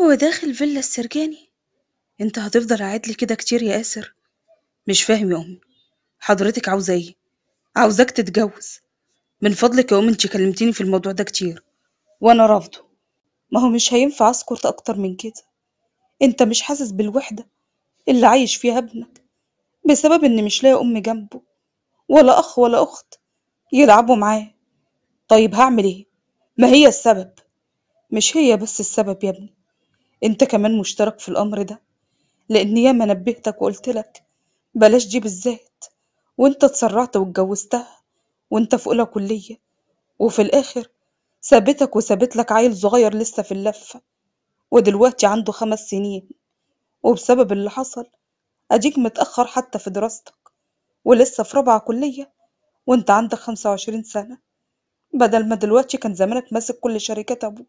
هو داخل فيلا السرجاني انت هتفضل قاعد لي كده كتير يا اسر مش فاهم يا امي حضرتك عاوزه ايه عاوزاك تتجوز من فضلك يا امي انت كلمتيني في الموضوع ده كتير وانا رافضه ما هو مش هينفع اسكت اكتر من كده انت مش حاسس بالوحده اللي عايش فيها ابنك بسبب ان مش لاقي ام جنبه ولا اخ ولا اخت يلعبوا معاه طيب هعمل ايه ما هي السبب مش هي بس السبب يا ابني انت كمان مشترك في الامر ده لان ياما نبهتك وقلت لك بلاش دي بالذات وانت اتسرعت واتجوزتها وانت في اولى كليه وفي الاخر سابتك وسابت لك عيل صغير لسه في اللفه ودلوقتي عنده خمس سنين وبسبب اللي حصل اديك متاخر حتى في دراستك ولسه في رابعه كليه وانت عندك خمسه وعشرين سنه بدل ما دلوقتي كان زمانك ماسك كل شركات ابوك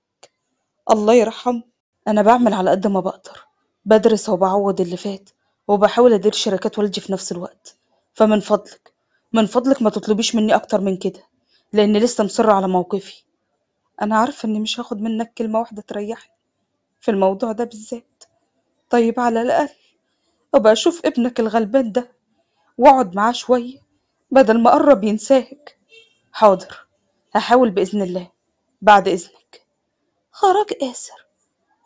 الله يرحمه أنا بعمل على قد ما بقدر، بدرس وبعوض اللي فات، وبحاول أدير شركات والدي في نفس الوقت، فمن فضلك، من فضلك ما تطلبيش مني أكتر من كده، لأني لسه مصرة على موقفي، أنا عارفة إني مش هاخد منك كلمة واحدة تريحني في الموضوع ده بالذات، طيب على الأقل أبقى أشوف ابنك الغلبان ده وأقعد معاه شوية بدل ما قرب ينساك، حاضر، هحاول بإذن الله، بعد إذنك، خراج آسر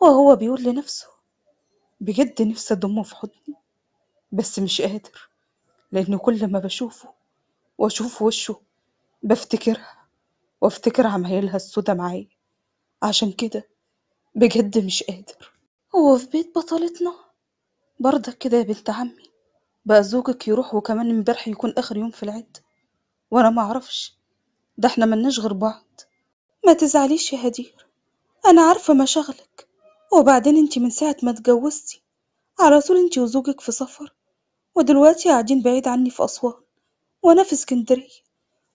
وهو بيقول لنفسه بجد نفسي أضمه في حضني بس مش قادر لأن كل ما بشوفه وأشوف وشه بفتكرها وأفتكر عمايلها السودا معايا عشان كده بجد مش قادر هو في بيت بطلتنا برضك كده يا بنت عمي بقى زوجك يروح وكمان امبارح يكون آخر يوم في العد وأنا معرفش ده احنا ملناش غير بعض ما تزعليش يا هدير أنا عارفة مشاغلك وبعدين انت من ساعة ما اتجوزتي على طول انت وزوجك في سفر ودلوقتي قاعدين بعيد عني في أسوان وأنا في اسكندرية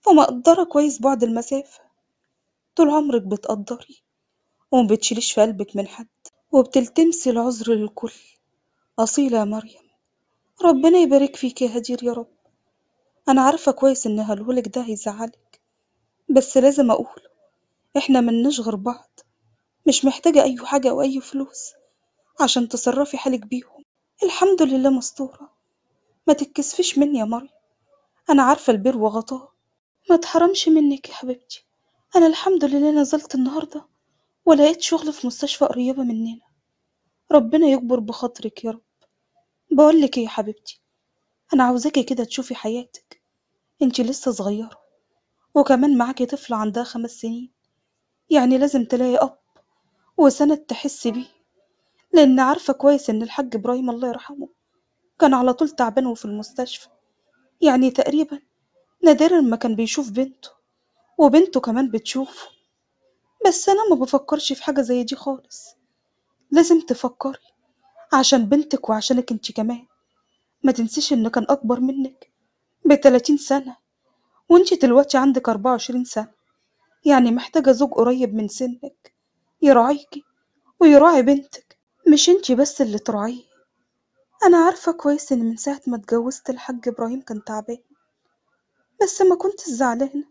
فمقدرة كويس بعد المسافة طول عمرك بتقدري ومبتشيليش في قلبك من حد وبتلتمسي العذر للكل أصيلة يا مريم ربنا يبارك فيك يا هدير يا رب أنا عارفة كويس إن هلولك ده هيزعلك بس لازم أقوله إحنا مناش غير بعض مش محتاجة أي حاجة وأي فلوس عشان تصرفي حالك بيهم الحمد لله مستورة ما تتكسفيش مني يا مريم أنا عارفة البر وغطاه ما تحرمش منك يا حبيبتي أنا الحمد لله نزلت النهاردة ولقيت شغل في مستشفى قريبة مننا ربنا يكبر بخاطرك يا رب بقولك ايه يا حبيبتي أنا عاوزاكي كده تشوفي حياتك انتي لسه صغيرة وكمان معاكي طفلة عندها خمس سنين يعني لازم تلاقي أب وسند تحس بيه لأن عارفة كويس إن الحاج إبراهيم الله يرحمه كان على طول تعبان وفي المستشفى يعني تقريبا نادرا ما كان بيشوف بنته وبنته كمان بتشوفه بس أنا ما بفكرش في حاجة زي دي خالص لازم تفكري عشان بنتك وعشانك انت كمان ما تنسيش إنه كان أكبر منك بتلاتين سنة وانت دلوقتي عندك أربعة وعشرين سنة يعني محتاجة زوج قريب من سنك يراعيكي ويراعي بنتك مش انتي بس اللي تراعيه أنا عارفة كويس إن من ساعة ما اتجوزت الحاج إبراهيم كان تعبان بس ما كنت زعلانة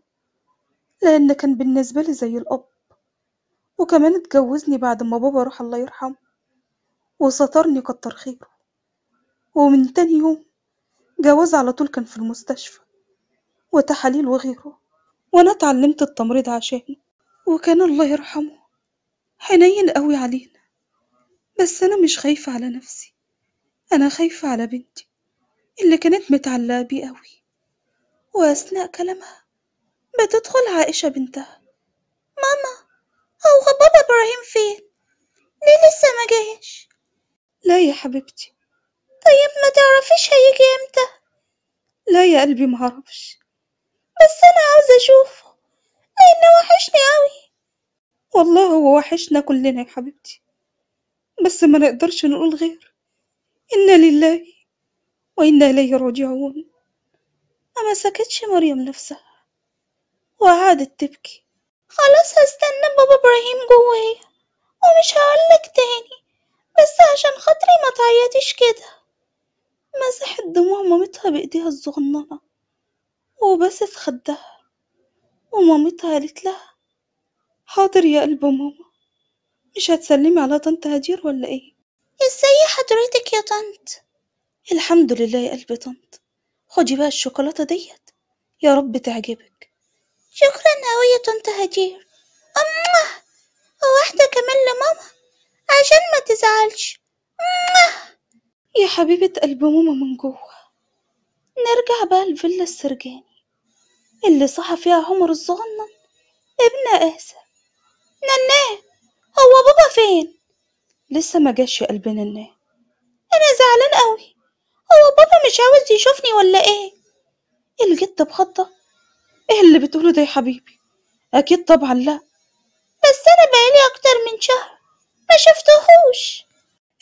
لأن كان بالنسبة لي زي الأب وكمان اتجوزني بعد ما بابا راح الله يرحمه وسترني كتر خيره ومن تاني يوم جواز على طول كان في المستشفى وتحاليل وغيره وأنا اتعلمت التمريض عشانه وكان الله يرحمه حنين قوي علينا بس أنا مش خايفة على نفسي أنا خايفة على بنتي اللي كانت متعلقة بيه قوي وأثناء كلامها بتدخل عائشة بنتها ماما هو بابا إبراهيم فين؟ ليه لسه ما جايش لا يا حبيبتي طيب ما تعرفيش هيجي امتى؟ لا يا قلبي معرفش بس أنا عاوزة أشوفه لأنه وحشني أوي والله هو وحشنا كلنا يا حبيبتي بس ما نقدرش نقول غير إنا لله وإنا إليه راجعون أما سكتش مريم نفسها وقعدت تبكي خلاص هستنى بابا إبراهيم جوايا ومش هقولك تاني بس عشان خاطري ما تعيطيش كده مسحت دموع مامتها بإيديها الصغننة وبست خدها ومامتها قالت لها حاضر يا قلب ماما مش هتسلمي على طنط هدير ولا ايه ازاي حضرتك يا طنط الحمد لله يا قلب طنط خدي بقى الشوكولاتة ديت يا رب تعجبك شكرا أوي يا طنط هدير أمه وواحدة كمان لماما عشان ما تزعلش أمه يا حبيبة قلب ماما من جوه نرجع بقى لفيلا السرجاني اللي صحى فيها عمر الصغنن ابن آسر نانا هو بابا فين لسه ما جاش يا قلب نناه انا زعلان قوي هو بابا مش عاوز يشوفني ولا ايه, إيه الجد بخضة ايه اللي بتقوله ده يا حبيبي اكيد طبعا لا بس انا بقالي اكتر من شهر ما شفتهوش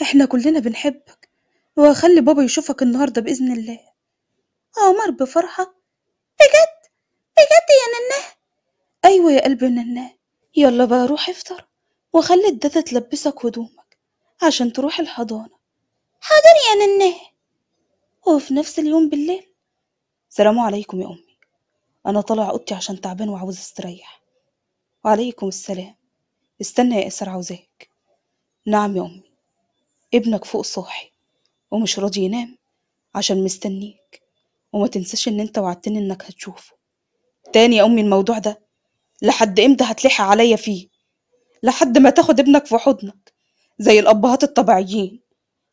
احنا كلنا بنحبك وهخلي بابا يشوفك النهارده باذن الله عمر بفرحه بجد بجد يا نناه ايوه يا قلب نناه يلا بقى روح افطر وخلي الدادة تلبسك هدومك عشان تروح الحضانة حاضر يا نناه وفي نفس اليوم بالليل سلام عليكم يا أمي أنا طالع أوضتي عشان تعبان وعاوز استريح وعليكم السلام استنى يا إسر عاوزاك نعم يا أمي ابنك فوق صاحي ومش راضي ينام عشان مستنيك وما تنساش إن أنت وعدتني إنك هتشوفه تاني يا أمي الموضوع ده لحد امتى هتلحي عليا فيه لحد ما تاخد ابنك في حضنك زي الابهات الطبيعيين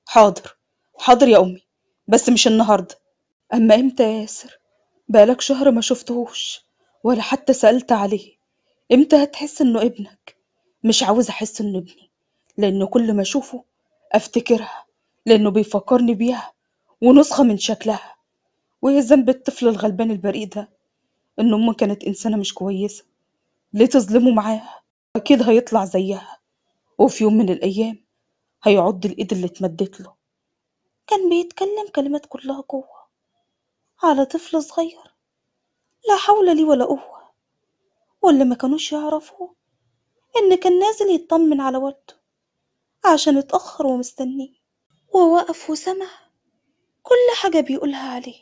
حاضر حاضر يا امي بس مش النهارده اما امتى يا ياسر بقالك شهر ما شفتهوش ولا حتى سالت عليه امتى هتحس انه ابنك مش عاوز احس انه ابني لانه كل ما اشوفه افتكرها لانه بيفكرني بيها ونسخه من شكلها وهي ذنب الطفل الغلبان البريء ده ان امه كانت انسانه مش كويسه ليه تظلمه معاها أكيد هيطلع زيها وفي يوم من الأيام هيعض الإيد اللي اتمدت له كان بيتكلم كلمات كلها قوة على طفل صغير لا حول لي ولا قوة واللي ما كانوش يعرفوا إن كان نازل يطمن على والده عشان اتأخر ومستنيه ووقف وسمع كل حاجة بيقولها عليه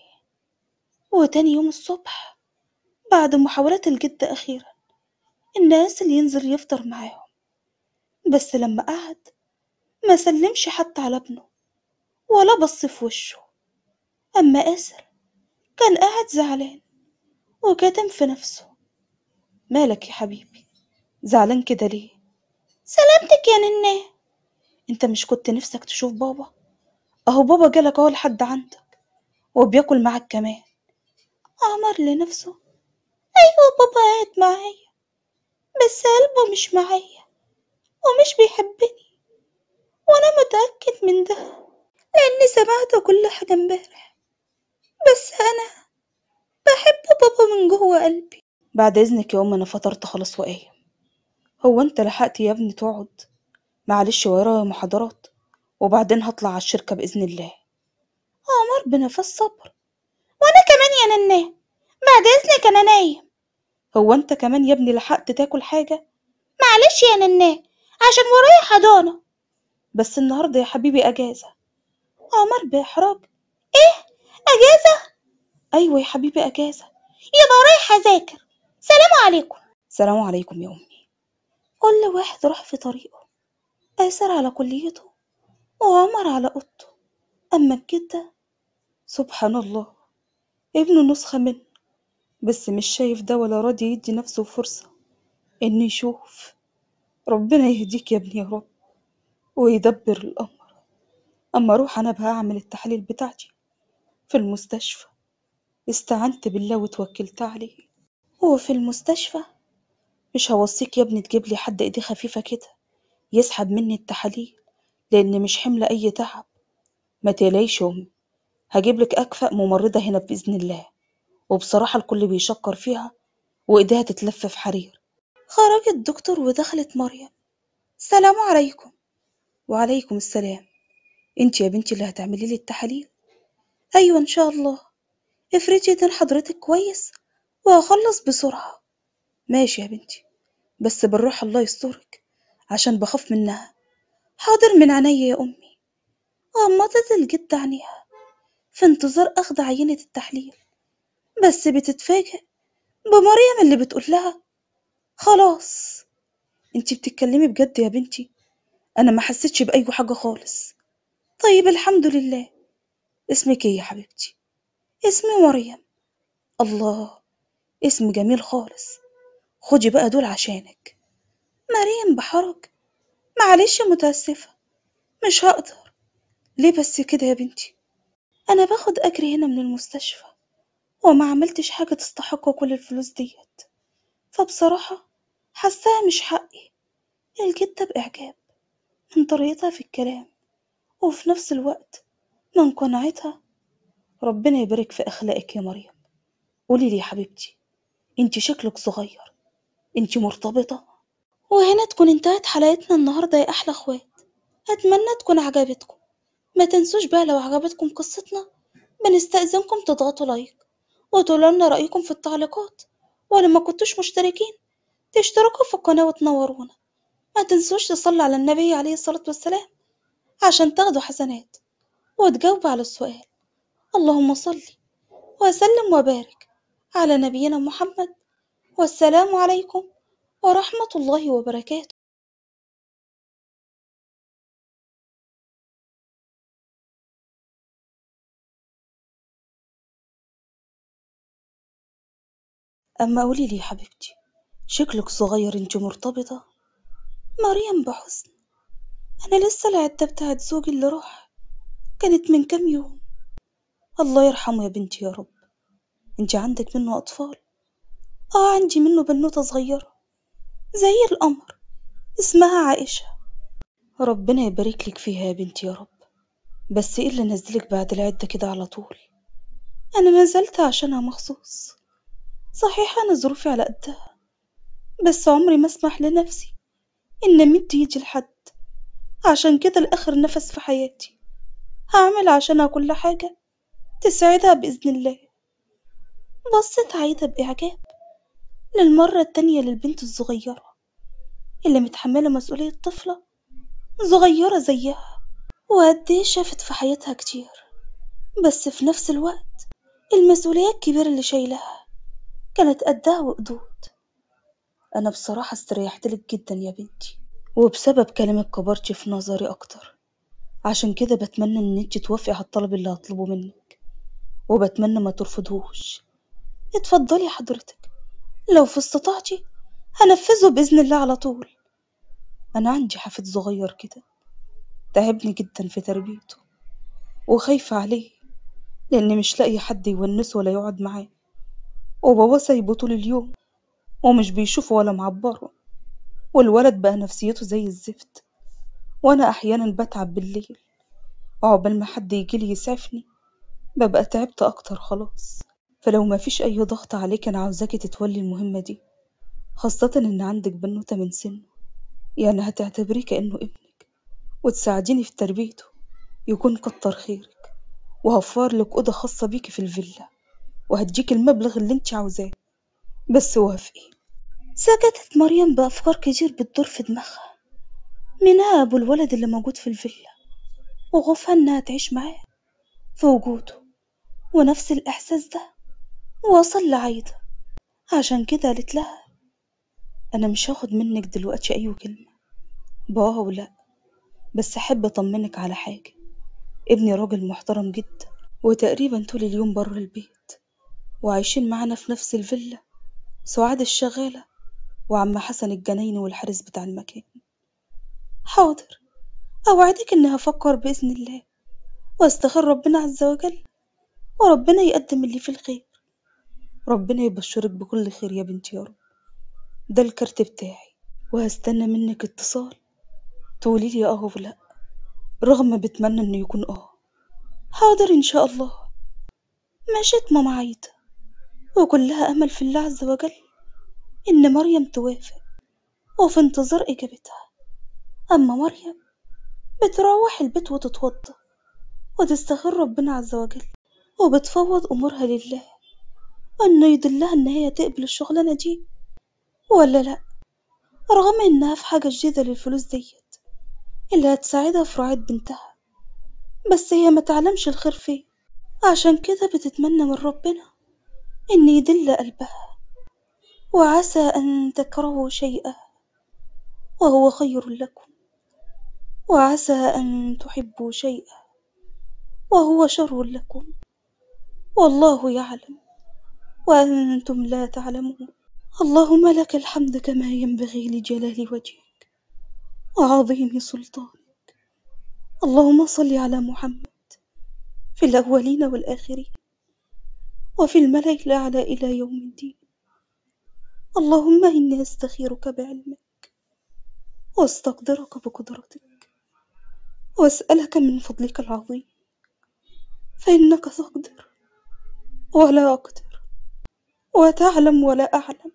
وتاني يوم الصبح بعد محاولات الجد أخيرا الناس اللي ينزل يفطر معاهم بس لما قعد ما سلمش حتى على ابنه ولا بص في وشه أما آسر كان قاعد زعلان وكاتم في نفسه مالك يا حبيبي زعلان كده ليه سلامتك يا نني انت مش كنت نفسك تشوف بابا اهو بابا جالك اهو لحد عندك وبياكل معاك كمان عمر لنفسه ايوه بابا قاعد معايا بس قلبه مش معايا ومش بيحبني وأنا متأكد من ده لأني سمعت كل حاجة امبارح بس أنا بحب بابا من جوه قلبي بعد إذنك يا أم أنا فطرت خلاص وقايم هو أنت لحقت يا ابني تقعد معلش ورايا محاضرات وبعدين هطلع على الشركة بإذن الله عمر آه، بنفس صبر وأنا كمان يا نناه بعد إذنك أنا نايم هو انت كمان يا ابني لحقت تاكل حاجة؟ معلش يا نناه عشان ورايا حضانة بس النهاردة يا حبيبي أجازة عمر بإحراج إيه؟ أجازة؟ أيوة يا حبيبي أجازة يبقى رايح أذاكر سلام عليكم سلام عليكم يا أمي كل واحد راح في طريقه آسر على كليته وعمر على أوضته أما الجدة سبحان الله ابنه نسخة منه بس مش شايف ده ولا راضي يدي نفسه فرصة إنه يشوف ربنا يهديك يا ابني يا رب ويدبر الأمر أما أروح أنا بقى أعمل التحاليل بتاعتي في المستشفى استعنت بالله وتوكلت عليه هو في المستشفى مش هوصيك يا ابني تجيب لي حد ايديه خفيفة كده يسحب مني التحاليل لأن مش حملة أي تعب ما تقلقيش أمي هجيب لك أكفأ ممرضة هنا بإذن الله وبصراحة الكل بيشكر فيها وإيديها تتلف في حرير خرج الدكتور ودخلت مريم سلام عليكم وعليكم السلام انت يا بنتي اللي هتعملي لي التحاليل ايوه ان شاء الله افرجي دين حضرتك كويس وهخلص بسرعة ماشي يا بنتي بس بالراحة الله يسترك عشان بخاف منها حاضر من عيني يا أمي غمضت الجد عينيها في انتظار أخذ عينة التحليل بس بتتفاجئ بمريم اللي بتقول لها خلاص انتي بتتكلمي بجد يا بنتي انا ما حسيتش باي حاجه خالص طيب الحمد لله اسمك ايه يا حبيبتي اسمي مريم الله اسم جميل خالص خدي بقى دول عشانك مريم بحرج معلش متاسفه مش هقدر ليه بس كده يا بنتي انا باخد اجري هنا من المستشفى وما عملتش حاجة تستحق كل الفلوس ديت فبصراحة حاساها مش حقي الجدة بإعجاب من طريقتها في الكلام وفي نفس الوقت من قناعتها ربنا يبارك في أخلاقك يا مريم قولي لي يا حبيبتي انت شكلك صغير انت مرتبطة وهنا تكون انتهت حلقتنا النهاردة يا أحلى أخوات أتمنى تكون عجبتكم ما تنسوش بقى لو عجبتكم قصتنا بنستأذنكم تضغطوا لايك وتقولولنا رأيكم في التعليقات ولو ما كنتوش مشتركين تشتركوا في القناة وتنورونا ما تنسوش تصلي على النبي عليه الصلاة والسلام عشان تاخدوا حسنات وتجاوبوا على السؤال اللهم صل وسلم وبارك على نبينا محمد والسلام عليكم ورحمة الله وبركاته أما قولي لي يا حبيبتي شكلك صغير انت مرتبطة مريم بحسن أنا لسه العدة بتاعت زوجي اللي راح كانت من كام يوم الله يرحمه يا بنتي يا رب انت عندك منه أطفال آه عندي منه بنوتة صغيرة زي القمر اسمها عائشة ربنا يبارك لك فيها يا بنتي يا رب بس ايه اللي نزلك بعد العدة كده على طول أنا نزلت عشانها مخصوص صحيح أنا ظروفي على قدها بس عمري ما أسمح لنفسي إن مد إيدي لحد عشان كده لآخر نفس في حياتي هعمل عشانها كل حاجة تسعدها بإذن الله بصيت عايدة بإعجاب للمرة التانية للبنت الصغيرة اللي متحملة مسؤولية طفلة صغيرة زيها وقد إيه شافت في حياتها كتير بس في نفس الوقت المسؤولية الكبيرة اللي شايلها كانت قدها وقدود أنا بصراحة استريحتلك جدا يا بنتي وبسبب كلامك كبرتي في نظري أكتر عشان كده بتمنى إن انتي توافقي على الطلب اللي هطلبه منك وبتمنى ما ترفضهوش اتفضلي حضرتك لو في استطاعتي هنفذه بإذن الله على طول أنا عندي حفيد صغير كده تعبني جدا في تربيته وخايفة عليه لأني مش لاقي حد يونسه ولا يقعد معاه وبابا سايبه طول اليوم ومش بيشوفه ولا معبره والولد بقى نفسيته زي الزفت وأنا أحيانا بتعب بالليل وعقبال ما حد يجيلي يسعفني ببقى تعبت أكتر خلاص فلو مفيش أي ضغط عليك أنا عاوزاكي تتولي المهمة دي خاصة إن عندك بنوتة من سنه يعني هتعتبريه كأنه ابنك وتساعديني في تربيته يكون كتر خيرك وهفار لك أوضة خاصة بيكي في الفيلا وهتجيك المبلغ اللي انت عاوزاه بس وافقي سكتت مريم بأفكار كتير بتدور في دماغها منها أبو الولد اللي موجود في الفيلا وخوفها إنها تعيش معاه في وجوده ونفس الإحساس ده وصل لعايدة عشان كده قالت لها أنا مش هاخد منك دلوقتي أي كلمة باه ولا بس أحب أطمنك على حاجة ابني راجل محترم جدا وتقريبا طول اليوم بره البيت وعايشين معانا في نفس الفيلا سعاد الشغالة وعم حسن الجنايني والحارس بتاع المكان حاضر أوعدك إني هفكر بإذن الله وأستخير ربنا عز وجل وربنا يقدم اللي فيه الخير ربنا يبشرك بكل خير يا بنتي يا رب ده الكارت بتاعي وهستنى منك اتصال تقولي لي اه ولا رغم بتمنى انه يكون اه حاضر ان شاء الله مشيت ماما عايده وكلها أمل في الله عز وجل إن مريم توافق وفي انتظار إجابتها أما مريم بتروح البيت وتتوضى وتستغفر ربنا عز وجل وبتفوض أمورها لله وإنه يدلها إن هي تقبل الشغلانة دي ولا لأ رغم إنها في حاجة جديدة للفلوس ديت اللي هتساعدها في رعاية بنتها بس هي متعلمش الخير فين عشان كده بتتمنى من ربنا إني ذل قلبه وعسى أن تكرهوا شيئا وهو خير لكم وعسى أن تحبوا شيئا وهو شر لكم والله يعلم وأنتم لا تعلمون اللهم لك الحمد كما ينبغي لجلال وجهك وعظيم سلطانك اللهم صل على محمد في الأولين والآخرين وفي الملأ الأعلى إلى يوم الدين اللهم إني أستخيرك بعلمك وأستقدرك بقدرتك وأسألك من فضلك العظيم فإنك تقدر ولا أقدر وتعلم ولا أعلم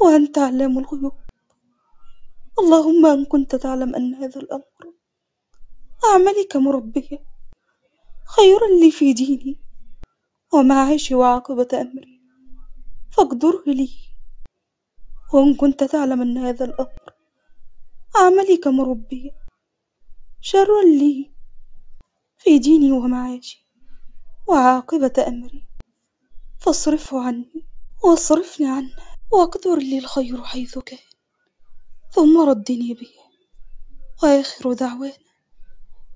وأنت علام الغيوب اللهم إن كنت تعلم أن هذا الأمر أعملك مربيا خير لي في ديني وما عيشي وعاقبة أمري فاقدره لي وإن كنت تعلم أن هذا الأمر عملي كمربية شر لي في ديني ومعاشي وعاقبة أمري فاصرفه عني واصرفني عنه واقدر لي الخير حيث كان ثم ردني به وآخر دعوانا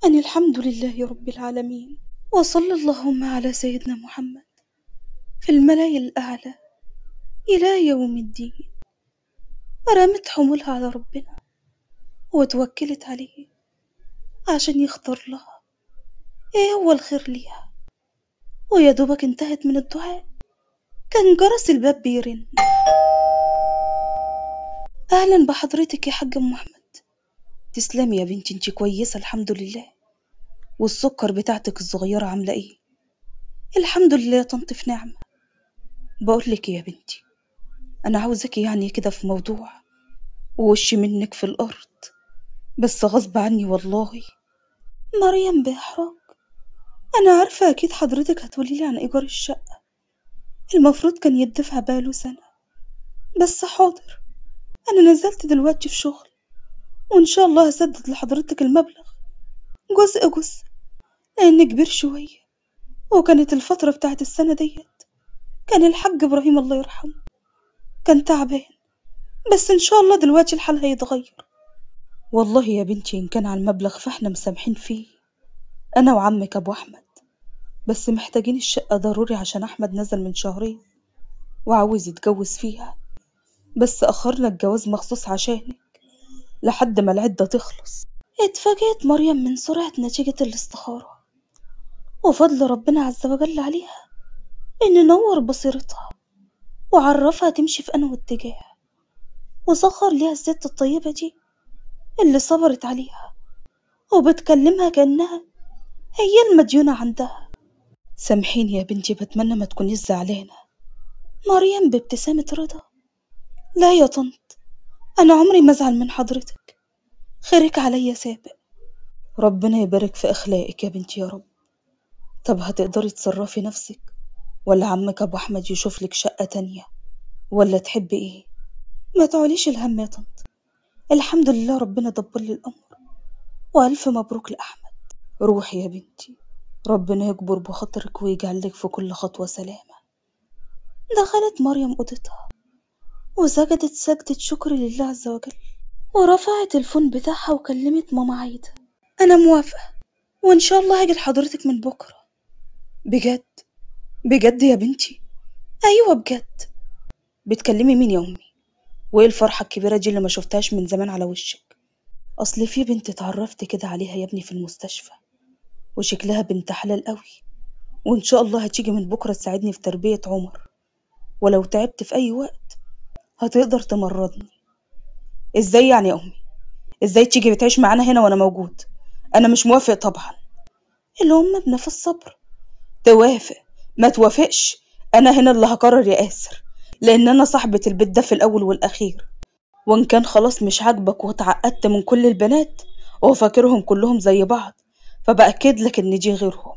أن الحمد لله رب العالمين وصل اللهم على سيدنا محمد في الملأ الأعلى إلى يوم الدين رمت حمولها على ربنا وتوكلت عليه عشان يختار لها ايه هو الخير ليها ويا دوبك انتهت من الدعاء كان جرس الباب بيرن اهلا بحضرتك يا حاج محمد تسلمي يا بنتي انت كويسه الحمد لله والسكر بتاعتك الصغيرة عاملة إيه؟ الحمد لله يا طنط في نعمة بقولك إيه يا بنتي أنا عاوزك يعني كده في موضوع ووشي منك في الأرض بس غصب عني والله مريم بإحراج أنا عارفة أكيد حضرتك هتقوليلي عن إيجار الشقة المفروض كان يدفع باله سنة بس حاضر أنا نزلت دلوقتي في شغل وإن شاء الله هسدد لحضرتك المبلغ جزء جزء كبر شوية وكانت الفترة بتاعت السنة ديت كان الحاج إبراهيم الله يرحمه كان تعبان بس إن شاء الله دلوقتي الحال هيتغير والله يا بنتي إن كان على المبلغ فإحنا مسامحين فيه أنا وعمك أبو أحمد بس محتاجين الشقة ضروري عشان أحمد نزل من شهرين وعاوز يتجوز فيها بس أخرنا الجواز مخصوص عشانك لحد ما العدة تخلص اتفاجئت مريم من سرعة نتيجة الاستخارة وفضل ربنا عز وجل عليها إن نور بصيرتها وعرفها تمشي في أنهي اتجاه وسخر ليها الست الطيبة دي اللي صبرت عليها وبتكلمها كأنها هي المديونة عندها سامحيني يا بنتي بتمنى ما تكوني زعلانة مريم بابتسامة رضا لا يا طنط أنا عمري ما أزعل من حضرتك خيرك عليا سابق ربنا يبارك في أخلاقك يا بنتي يا رب طب هتقدري تصرفي نفسك ولا عمك أبو أحمد يشوف لك شقة تانية ولا تحبي إيه ما تعوليش الهم يا طنط الحمد لله ربنا دبر لي الأمر وألف مبروك لأحمد روحي يا بنتي ربنا يكبر بخاطرك ويجعل لك في كل خطوة سلامة دخلت مريم أوضتها وسجدت سجدة شكر لله عز وجل ورفعت الفون بتاعها وكلمت ماما عايدة أنا موافقة وإن شاء الله هاجي لحضرتك من بكرة بجد بجد يا بنتي ايوه بجد بتكلمي مين يا امي وايه الفرحه الكبيره دي اللي ما شفتهاش من زمان على وشك اصل في بنت اتعرفت كده عليها يا ابني في المستشفى وشكلها بنت حلال قوي وان شاء الله هتيجي من بكره تساعدني في تربيه عمر ولو تعبت في اي وقت هتقدر تمرضني ازاي يعني يا امي ازاي تيجي بتعيش معانا هنا وانا موجود انا مش موافق طبعا الام بنفس الصبر توافق ما توافقش انا هنا اللي هقرر يا اسر لان انا صاحبة البيت ده في الاول والاخير وان كان خلاص مش عاجبك واتعقدت من كل البنات وفاكرهم كلهم زي بعض فبأكد لك ان دي غيرهم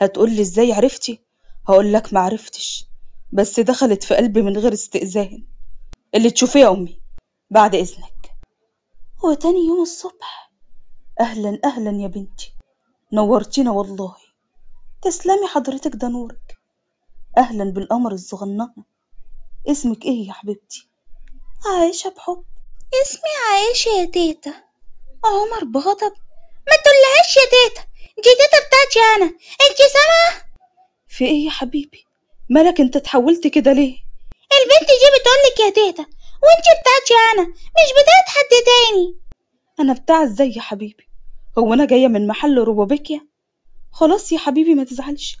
هتقولي ازاي عرفتي هقولك معرفتش بس دخلت في قلبي من غير استئذان اللي تشوفيه يا امي بعد اذنك وتاني يوم الصبح اهلا اهلا يا بنتي نورتينا والله تسلمي حضرتك ده نورك أهلا بالقمر الصغننة اسمك إيه يا حبيبتي؟ عايشة بحب اسمي عايشة يا تيتا أه، عمر بغضب ما تقولهاش يا تيتا دي تيتا بتاعتي أنا أنت سامعة؟ في إيه يا حبيبي؟ مالك أنت اتحولت كده ليه؟ البنت دي بتقولك يا تيتا وأنت بتاعتي أنا مش بتاعت حد تاني أنا بتاع إزاي يا حبيبي؟ هو أنا جاية من محل روبابيكيا؟ خلاص يا حبيبي ما تزعلش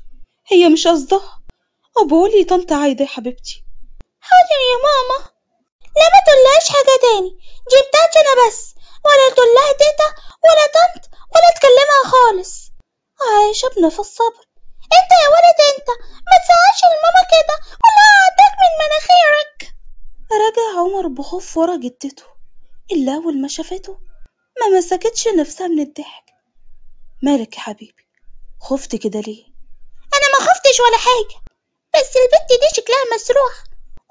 هي مش قصدها وبقولي طنط عايدة يا حبيبتي حاضر يا ماما لا ما تقولهاش حاجة تاني دي بتاعتي أنا بس ولا تقولها تيتا ولا طنط ولا تكلمها خالص عايشة بنفس الصبر انت يا ولد انت ما تزعلش الماما كده ولا هعطيك من مناخيرك رجع عمر بخوف ورا جدته اللي أول ما شافته ما مسكتش نفسها من الضحك مالك يا حبيبي خفت كده ليه انا ما خفتش ولا حاجه بس البنت دي شكلها مسروح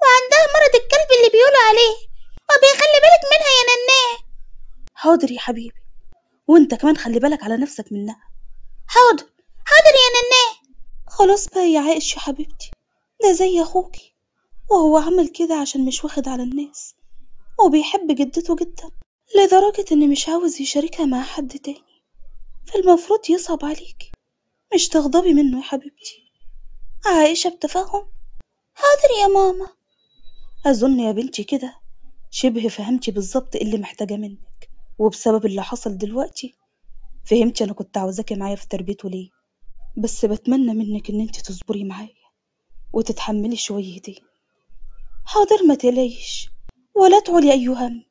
وعندها مرض الكلب اللي بيقولوا عليه وبيخلي بالك منها يا نناه حاضر يا حبيبي وانت كمان خلي بالك على نفسك منها حاضر حاضر يا نناه خلاص بقى يا عائش يا حبيبتي ده زي اخوكي وهو عمل كده عشان مش واخد على الناس وبيحب جدته جدا لدرجة ان مش عاوز يشاركها مع حد تاني فالمفروض يصعب عليكي مش تغضبي منه يا حبيبتي عائشة بتفهم حاضر يا ماما أظن يا بنتي كده شبه فهمتي بالظبط اللي محتاجة منك وبسبب اللي حصل دلوقتي فهمتي أنا كنت عاوزاكي معايا في تربيته ليه بس بتمنى منك إن انت تصبري معايا وتتحملي شوية دي حاضر ما تليش ولا تعولي أي هم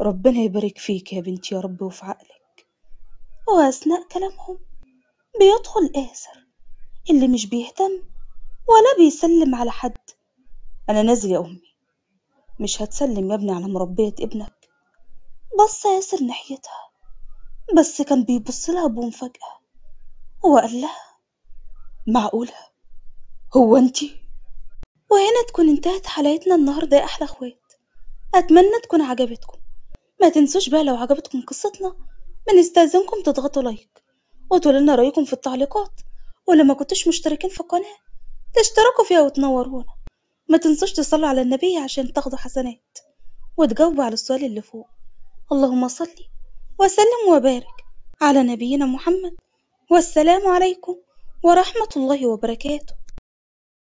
ربنا يبارك فيك يا بنتي يا رب وفي عقلك وأثناء كلامهم بيدخل آسر اللي مش بيهتم ولا بيسلم على حد أنا نازل يا أمي مش هتسلم يا ابني على مربية ابنك بص ياسر ناحيتها بس كان بيبصلها بمفاجأة وقال لها معقولة هو انتي؟ وهنا تكون انتهت حلقتنا النهاردة يا أحلى أخوات أتمنى تكون عجبتكم ما تنسوش بقى لو عجبتكم قصتنا بنستأذنكم تضغطوا لايك وتقولوا لنا رأيكم في التعليقات ولا ما كنتوش مشتركين في القناة تشتركوا فيها وتنورونا ما تنسوش تصلوا على النبي عشان تاخدوا حسنات وتجاوبوا على السؤال اللي فوق اللهم صلي وسلم وبارك على نبينا محمد والسلام عليكم ورحمة الله وبركاته